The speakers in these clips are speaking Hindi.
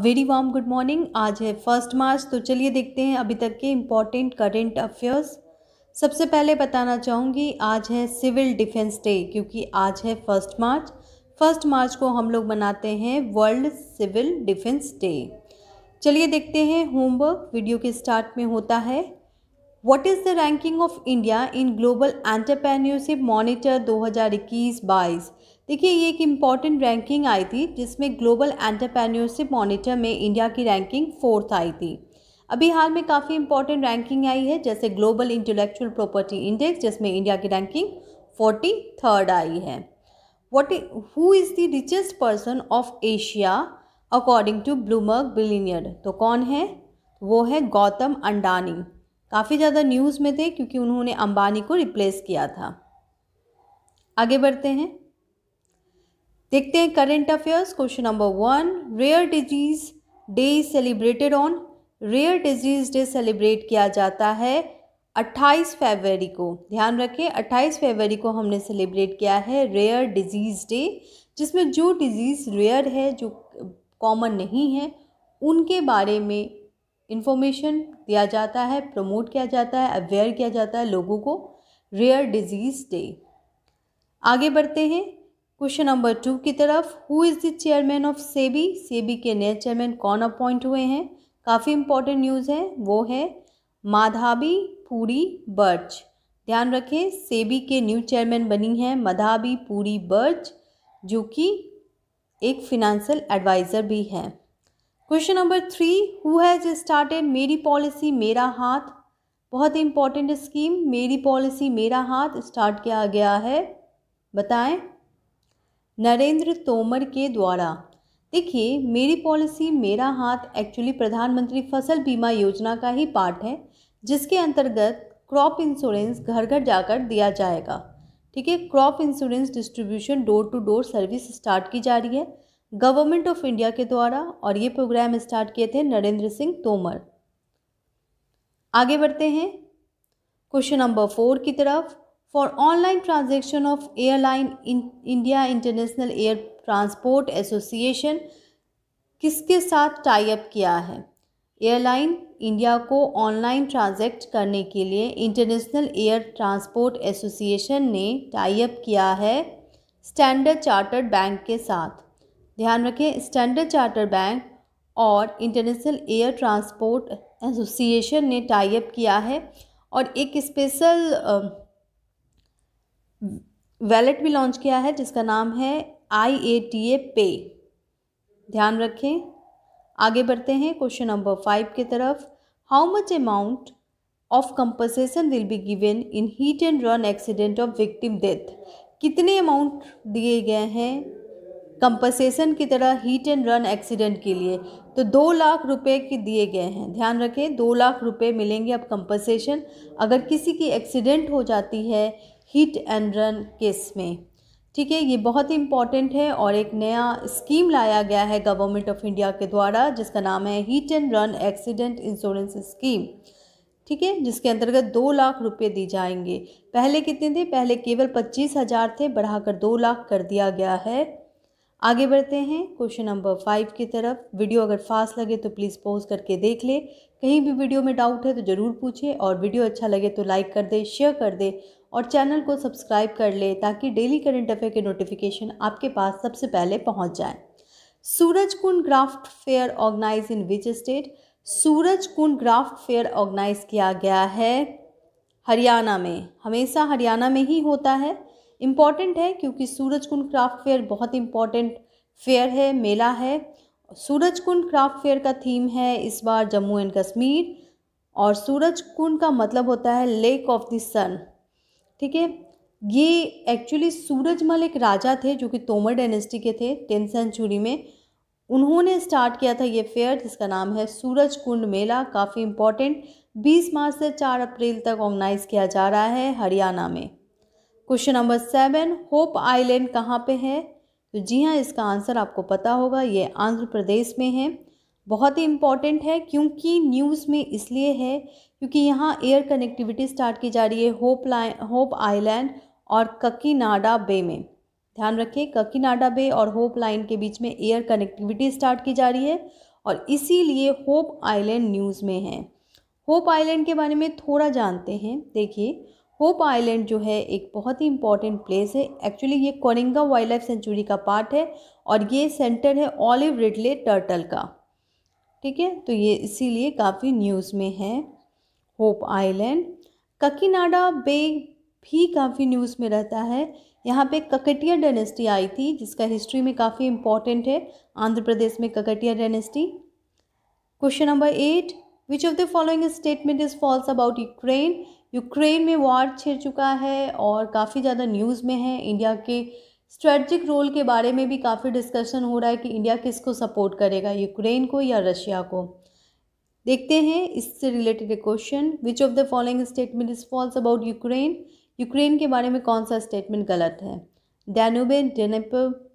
वेरी वार्म गुड मॉर्निंग आज है फर्स्ट मार्च तो चलिए देखते हैं अभी तक के इम्पॉर्टेंट करेंट अफेयर्स सबसे पहले बताना चाहूँगी आज है सिविल डिफेंस डे क्योंकि आज है फर्स्ट मार्च फर्स्ट मार्च को हम लोग मनाते हैं वर्ल्ड सिविल डिफेंस डे चलिए देखते हैं होमवर्क वीडियो के स्टार्ट में होता है what is the ranking of India in global entrepreneurship monitor 2021-22 देखिए ये एक इम्पॉर्टेंट रैंकिंग आई थी जिसमें ग्लोबल एंटरप्रेन्योरशिप मॉनिटर में इंडिया की रैंकिंग फोर्थ आई थी अभी हाल में काफ़ी इंपॉर्टेंट रैंकिंग आई है जैसे ग्लोबल इंटेलेक्चुअल प्रॉपर्टी इंडेक्स जिसमें इंडिया की रैंकिंग फोर्टी थर्ड आई है what who is the richest person of Asia according to Bloomberg billionaire तो कौन है वो है गौतम अंडानी काफ़ी ज़्यादा न्यूज़ में थे क्योंकि उन्होंने अंबानी को रिप्लेस किया था आगे बढ़ते हैं देखते हैं current affairs question number one rare disease day celebrated on rare disease day celebrate किया जाता है 28 फरवरी को ध्यान रखें 28 फरवरी को हमने सेलिब्रेट किया है रेयर डिजीज़ डे जिसमें जो डिजीज़ रेयर है जो कॉमन नहीं है उनके बारे में इंफॉर्मेशन दिया जाता है प्रमोट किया जाता है अवेयर किया जाता है लोगों को रेयर डिजीज़ डे आगे बढ़ते हैं क्वेश्चन नंबर टू की तरफ who is the chairman of SEBI SEBI के नए चेयरमैन कौन अपॉइंट हुए हैं काफ़ी इंपॉर्टेंट न्यूज़ है वो है माधाबी पूरी बर्च ध्यान रखें सेबी के न्यू चेयरमैन बनी हैं मधाबी पूरी बर्च जो कि एक फिनेंशियल एडवाइज़र भी हैं question number three who has started Meri policy Mera Haath बहुत इंपॉर्टेंट स्कीम मेरी पॉलिसी मेरा हाथ स्टार्ट किया गया है बताएं नरेंद्र तोमर के द्वारा देखिए मेरी पॉलिसी मेरा हाथ एक्चुअली प्रधानमंत्री फसल बीमा योजना का ही पार्ट है जिसके अंतर्गत क्रॉप इंश्योरेंस घर घर जाकर दिया जाएगा ठीक है crop insurance distribution door to door service start की जा रही है गवर्नमेंट ऑफ इंडिया के द्वारा और ये प्रोग्राम स्टार्ट किए थे नरेंद्र सिंह तोमर आगे बढ़ते हैं क्वेश्चन नंबर फोर की तरफ for online transaction of airline India international air transport association किसके साथ टाई अप किया है एयरलाइन इंडिया को ऑनलाइन ट्रांज़ेक्ट करने के लिए इंटरनेशनल एयर ट्रांसपोर्ट एसोसिएशन ने टाई अप किया है स्टैंडर्ड चार्टर्ड बैंक के साथ ध्यान रखें स्टैंडर्ड चार्टर्ड बैंक और इंटरनेशनल एयर ट्रांसपोर्ट एसोसिएशन ने टाई अप किया है और एक स्पेशल वैलेट भी लॉन्च किया है जिसका नाम है आई ए टी ए पे ध्यान रखें आगे बढ़ते हैं क्वेश्चन नंबर फाइव की तरफ how much amount of compensation will be given in hit and run accident of victim death कितने अमाउंट दिए गए हैं कंपनसेशन की तरह हीट एंड रन एक्सीडेंट के लिए तो दो लाख रुपए के दिए गए हैं ध्यान रखें दो लाख रुपए मिलेंगे अब कंपनसेशन अगर किसी की एक्सीडेंट हो जाती है हिट एंड रन केस में ठीक है ये बहुत ही इम्पॉर्टेंट है और एक नया स्कीम लाया गया है गवर्नमेंट ऑफ इंडिया के द्वारा जिसका नाम है hit and run accident insurance scheme ठीक है जिसके अंतर्गत दो लाख रुपए दी जाएंगे पहले कितने थे पहले केवल पच्चीस हज़ार थे बढ़ाकर दो लाख कर दिया गया है आगे बढ़ते हैं क्वेश्चन नंबर फाइव की तरफ वीडियो अगर फास्ट लगे तो प्लीज़ पॉज करके देख ले कहीं भी वीडियो में डाउट है तो ज़रूर पूछे और वीडियो अच्छा लगे तो लाइक कर दे शेयर कर दे और चैनल को सब्सक्राइब कर ले ताकि डेली करंट अफेयर के नोटिफिकेशन आपके पास सबसे पहले पहुँच जाए Surajkund craft fair organise in which state Surajkund craft fair organise किया गया है हरियाणा में हमेशा हरियाणा में ही होता है इम्पॉर्टेंट है क्योंकि सूरज कुंड क्राफ्ट फेयर बहुत इम्पॉर्टेंट फेयर है मेला है सूरज कुंड क्राफ्ट फेयर का थीम है इस बार जम्मू एंड कश्मीर और सूरज कुंड का मतलब होता है लेक ऑफ द सन ठीक है ये एक्चुअली सूरजमल एक राजा थे जो कि तोमर डायनेस्टी के थे टेंथ सेंचुरी में उन्होंने स्टार्ट किया था ये फेयर जिसका नाम है सूरज कुंड मेला काफ़ी इम्पॉर्टेंट 20 मार्च से 4 अप्रैल तक ऑर्गेनाइज किया जा रहा है हरियाणा में question number seven hope island कहाँ पे है तो जी हाँ इसका आंसर आपको पता होगा ये आंध्र प्रदेश में है बहुत ही इम्पॉर्टेंट है क्योंकि न्यूज़ में इसलिए है क्योंकि यहाँ एयर कनेक्टिविटी स्टार्ट की जा रही है होप लाइन होप आइलैंड और ककीनाडा बे में ध्यान रखें ककीनाडा बे और होप लाइन के बीच में एयर कनेक्टिविटी स्टार्ट की जा रही है और इसीलिए होप आइलैंड न्यूज़ में है होप आइलैंड के बारे में थोड़ा जानते हैं देखिए होप आइलैंड जो है एक बहुत ही इंपॉर्टेंट प्लेस है एक्चुअली ये कोरिंगा वाइल्ड लाइफ सेंचुरी का पार्ट है और ये सेंटर है ऑलिव रिडले टर्टल का ठीक है तो ये इसीलिए काफ़ी न्यूज़ में है होप आइलैंड ककीनाडा बे भी काफ़ी न्यूज़ में रहता है यहाँ पे ककटिया डायनेस्टी आई थी जिसका हिस्ट्री में काफ़ी इंपॉर्टेंट है आंध्र प्रदेश में Kakatiya dynasty question number eight which of the following statement is false about Ukraine Ukraine में वॉर छिड़ चुका है और काफ़ी ज़्यादा न्यूज़ में है इंडिया के स्ट्रेटजिक रोल के बारे में भी काफ़ी डिस्कशन हो रहा है कि इंडिया किसको सपोर्ट करेगा यूक्रेन को या रशिया को देखते हैं इससे related question which of the following statement is false about Ukraine Ukraine के बारे में कौन सा स्टेटमेंट गलत है Danube Dnieper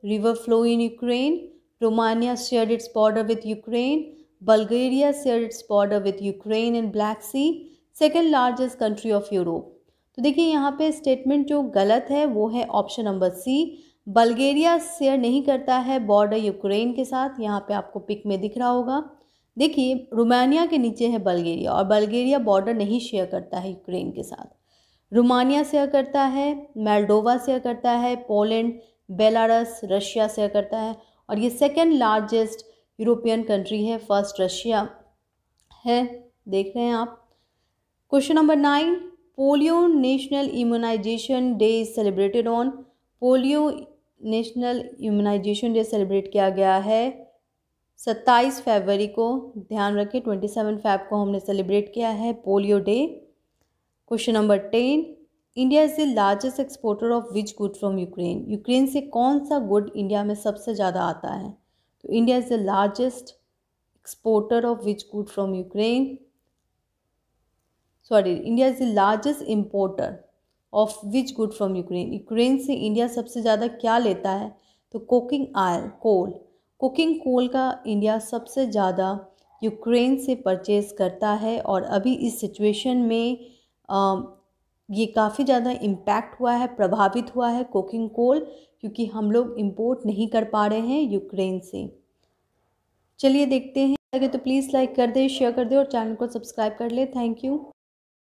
river flow in Ukraine Romania share its border with Ukraine Bulgaria share its border with Ukraine and Black Sea second largest country of Europe तो देखिए यहाँ पे स्टेटमेंट जो गलत है वो है option number C Bulgaria share नहीं करता है बॉर्डर यूक्रेन के साथ यहाँ पे आपको पिक में दिख रहा होगा देखिए रोमानिया के नीचे है बल्गेरिया और बल्गेरिया बॉर्डर नहीं शेयर करता है यूक्रेन के साथ रोमानिया शेयर करता है मेल्डोवा शेयर करता है पोलैंड बेलारस रशिया शेयर करता है और ये सेकेंड लार्जेस्ट यूरोपियन कंट्री है फर्स्ट रशिया है देख रहे हैं आप question number nine polio national immunisation day celebrated on polio national immunisation day celebrate किया गया है सत्ताईस फरवरी को ध्यान रखें ट्वेंटी सेवन फैब को हमने सेलिब्रेट किया है polio day question number ten India is the largest exporter of which good from Ukraine Ukraine से कौन सा गुड इंडिया में सबसे ज़्यादा आता है तो India is the largest exporter of which good from Ukraine sorry India is the largest importer of which good from Ukraine Ukraine से इंडिया सबसे ज़्यादा क्या लेता है तो coking oil coal coking coal का इंडिया सबसे ज़्यादा यूक्रेन से परचेज़ करता है और अभी इस सिचुएशन में आ, ये काफ़ी ज़्यादा इम्पैक्ट हुआ है प्रभावित हुआ है कोकिंग कोल क्योंकि हम लोग इम्पोर्ट नहीं कर पा रहे हैं यूक्रेन से चलिए देखते हैं अगर तो प्लीज़ लाइक कर दे शेयर कर दे और चैनल को सब्सक्राइब कर ले थैंक यू